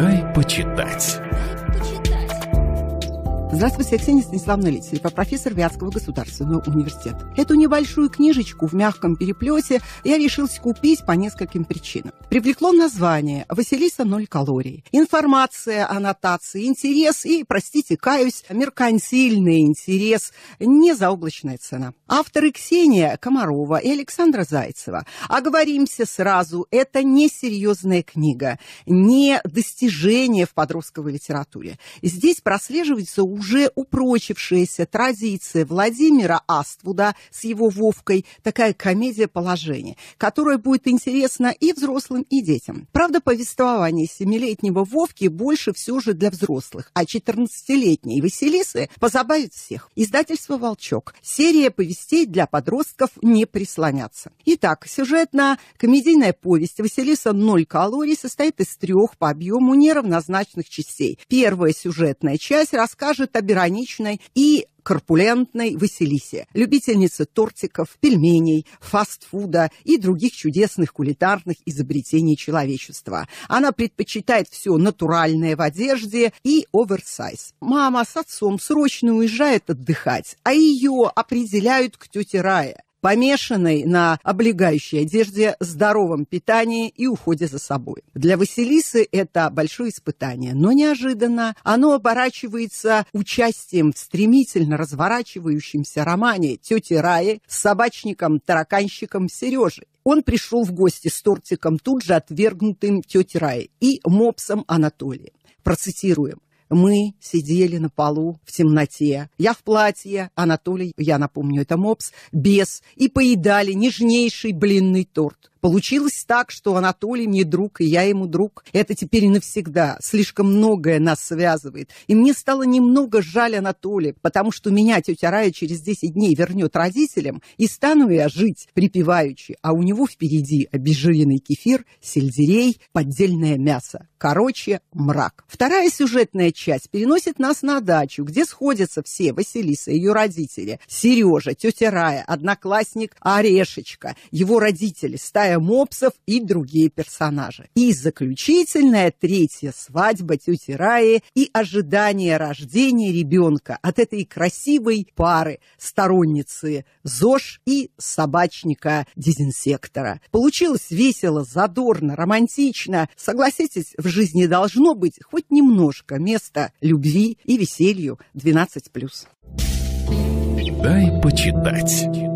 «Дай почитать». Здравствуйте, Ксения Станиславовна Литвинова, профессор Вятского государственного университета. Эту небольшую книжечку в мягком переплете я решилась купить по нескольким причинам. Привлекло название «Василиса ноль калорий». Информация, аннотации, интерес и, простите, каюсь, меркантильный интерес, не заоблачная цена. Авторы Ксения Комарова и Александра Зайцева. Оговоримся сразу, это не серьезная книга, не достижение в подростковой литературе. Здесь прослеживается у уже упрочившаяся традиция Владимира Аствуда с его Вовкой, такая комедия положения, которая будет интересна и взрослым, и детям. Правда, повествование семилетнего Вовки больше все же для взрослых, а 14-летней Василисы позабавит всех. Издательство «Волчок». Серия повестей для подростков не прислонятся. Итак, сюжетно-комедийная повесть «Василиса 0 калорий» состоит из трех по объему неравнозначных частей. Первая сюжетная часть расскажет это Бероничной и корпулентной Василисе, любительнице тортиков, пельменей, фастфуда и других чудесных кулинарных изобретений человечества. Она предпочитает все натуральное в одежде и оверсайз. Мама с отцом срочно уезжает отдыхать, а ее определяют к тете Рае помешанной на облегающей одежде, здоровом питании и уходе за собой. Для Василисы это большое испытание, но неожиданно оно оборачивается участием в стремительно разворачивающемся романе тети Раи с собачником-тараканщиком Сережей. Он пришел в гости с тортиком, тут же отвергнутым тетей Раи и мопсом Анатолием. Процитируем. Мы сидели на полу в темноте. Я в платье, Анатолий, я напомню, это мопс, без, и поедали нежнейший блинный торт. Получилось так, что Анатолий мне друг, и я ему друг. Это теперь навсегда. Слишком многое нас связывает. И мне стало немного жаль Анатолия, потому что меня тетя Рая через 10 дней вернет родителям, и стану я жить припеваючи, а у него впереди обезжиренный кефир, сельдерей, поддельное мясо. Короче, мрак. Вторая сюжетная часть переносит нас на дачу, где сходятся все Василиса, и ее родители, Сережа, тетя Рая, одноклассник Орешечка, его родители, стая стая мопсов и другие персонажи. И заключительная третья свадьба тети Раи и ожидание рождения ребенка от этой красивой пары сторонницы ЗОЖ и собачника-дезинсектора. Получилось весело, задорно, романтично. Согласитесь, в жизни должно быть хоть немножко места любви и веселью 12+. Дай почитать.